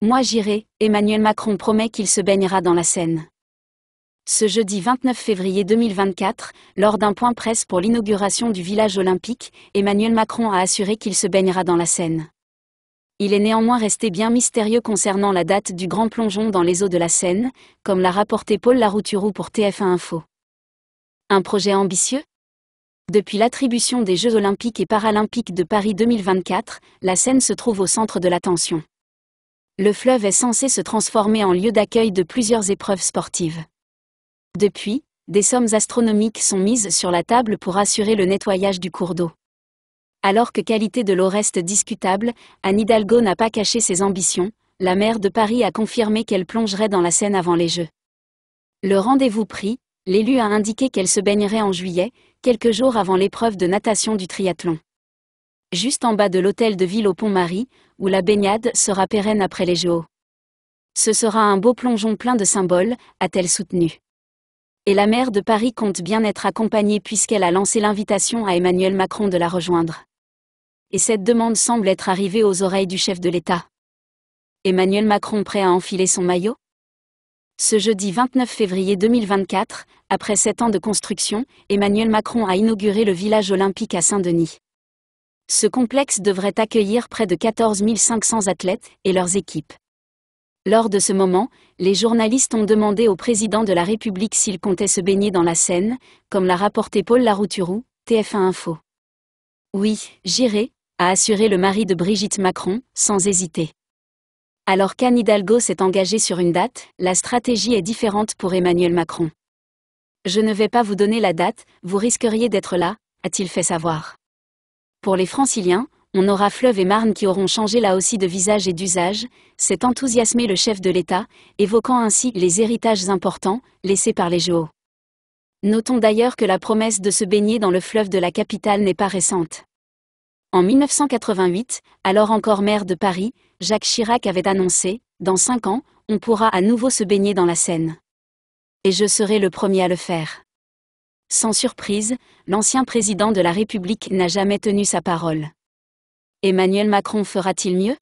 Moi j'irai, Emmanuel Macron promet qu'il se baignera dans la Seine. Ce jeudi 29 février 2024, lors d'un point presse pour l'inauguration du village olympique, Emmanuel Macron a assuré qu'il se baignera dans la Seine. Il est néanmoins resté bien mystérieux concernant la date du grand plongeon dans les eaux de la Seine, comme l'a rapporté Paul Larouturou pour TF1 Info. Un projet ambitieux depuis l'attribution des Jeux olympiques et paralympiques de Paris 2024, la Seine se trouve au centre de l'attention le fleuve est censé se transformer en lieu d'accueil de plusieurs épreuves sportives. Depuis, des sommes astronomiques sont mises sur la table pour assurer le nettoyage du cours d'eau. Alors que qualité de l'eau reste discutable, Anne Hidalgo n'a pas caché ses ambitions, la maire de Paris a confirmé qu'elle plongerait dans la Seine avant les Jeux. Le rendez-vous pris, l'élu a indiqué qu'elle se baignerait en juillet, quelques jours avant l'épreuve de natation du triathlon juste en bas de l'hôtel de ville au Pont-Marie, où la baignade sera pérenne après les Jeux. Ce sera un beau plongeon plein de symboles, a-t-elle soutenu. Et la maire de Paris compte bien être accompagnée puisqu'elle a lancé l'invitation à Emmanuel Macron de la rejoindre. Et cette demande semble être arrivée aux oreilles du chef de l'État. Emmanuel Macron prêt à enfiler son maillot Ce jeudi 29 février 2024, après sept ans de construction, Emmanuel Macron a inauguré le village olympique à Saint-Denis. Ce complexe devrait accueillir près de 14 500 athlètes et leurs équipes. Lors de ce moment, les journalistes ont demandé au président de la République s'il comptait se baigner dans la Seine, comme l'a rapporté Paul Larouturou, TF1 Info. Oui, j'irai, a assuré le mari de Brigitte Macron, sans hésiter. Alors qu'Anne Hidalgo s'est engagée sur une date, la stratégie est différente pour Emmanuel Macron. Je ne vais pas vous donner la date, vous risqueriez d'être là, a-t-il fait savoir. Pour les franciliens, on aura Fleuve et Marne qui auront changé là aussi de visage et d'usage, s'est enthousiasmé le chef de l'État, évoquant ainsi les héritages importants laissés par les Jeux. Notons d'ailleurs que la promesse de se baigner dans le fleuve de la capitale n'est pas récente. En 1988, alors encore maire de Paris, Jacques Chirac avait annoncé, dans cinq ans, on pourra à nouveau se baigner dans la Seine. Et je serai le premier à le faire. Sans surprise, l'ancien président de la République n'a jamais tenu sa parole. Emmanuel Macron fera-t-il mieux